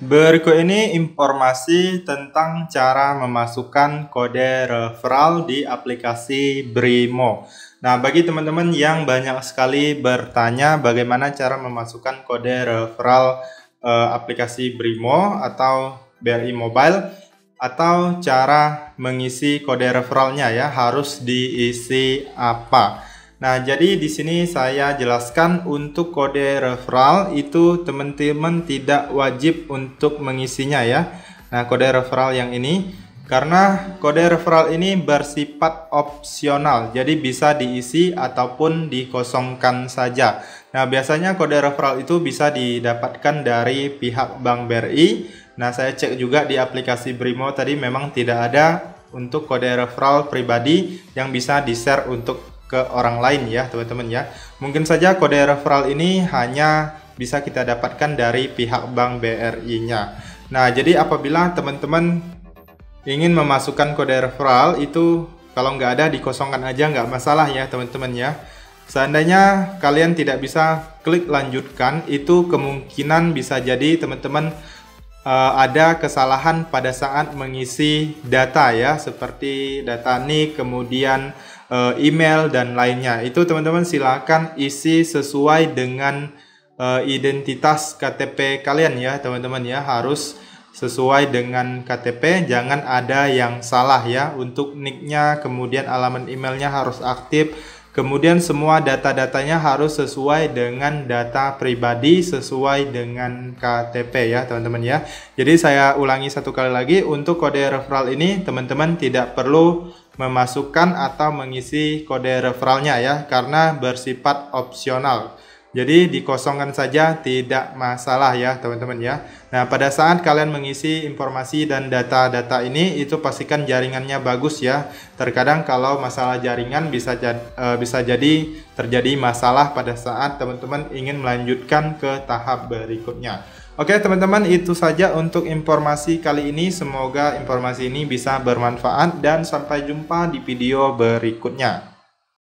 Berikut ini informasi tentang cara memasukkan kode referral di aplikasi Brimo. Nah, bagi teman-teman yang banyak sekali bertanya bagaimana cara memasukkan kode referral eh, aplikasi Brimo atau BRI Mobile atau cara mengisi kode referralnya ya harus diisi apa. Nah, jadi di sini saya jelaskan untuk kode referral itu teman-teman tidak wajib untuk mengisinya ya. Nah, kode referral yang ini karena kode referral ini bersifat opsional, jadi bisa diisi ataupun dikosongkan saja. Nah, biasanya kode referral itu bisa didapatkan dari pihak Bank BRI. Nah, saya cek juga di aplikasi Brimo tadi memang tidak ada untuk kode referral pribadi yang bisa di-share untuk ke orang lain ya teman-teman ya. Mungkin saja kode referral ini hanya bisa kita dapatkan dari pihak bank BRI-nya. Nah, jadi apabila teman-teman ingin memasukkan kode referral itu kalau nggak ada dikosongkan aja nggak masalah ya teman-teman ya. Seandainya kalian tidak bisa klik lanjutkan, itu kemungkinan bisa jadi teman-teman uh, ada kesalahan pada saat mengisi data ya, seperti data NIK, kemudian uh, email dan lainnya. Itu teman-teman silakan isi sesuai dengan uh, identitas KTP kalian ya, teman-teman ya. Harus sesuai dengan KTP, jangan ada yang salah ya. Untuk nicknya, kemudian alamat emailnya harus aktif Kemudian semua data-datanya harus sesuai dengan data pribadi, sesuai dengan KTP ya teman-teman ya. Jadi saya ulangi satu kali lagi untuk kode referral ini teman-teman tidak perlu memasukkan atau mengisi kode referralnya ya karena bersifat opsional. Jadi dikosongkan saja tidak masalah ya teman-teman ya. Nah pada saat kalian mengisi informasi dan data-data ini itu pastikan jaringannya bagus ya. Terkadang kalau masalah jaringan bisa jad, e, bisa jadi terjadi masalah pada saat teman-teman ingin melanjutkan ke tahap berikutnya. Oke teman-teman itu saja untuk informasi kali ini. Semoga informasi ini bisa bermanfaat dan sampai jumpa di video berikutnya.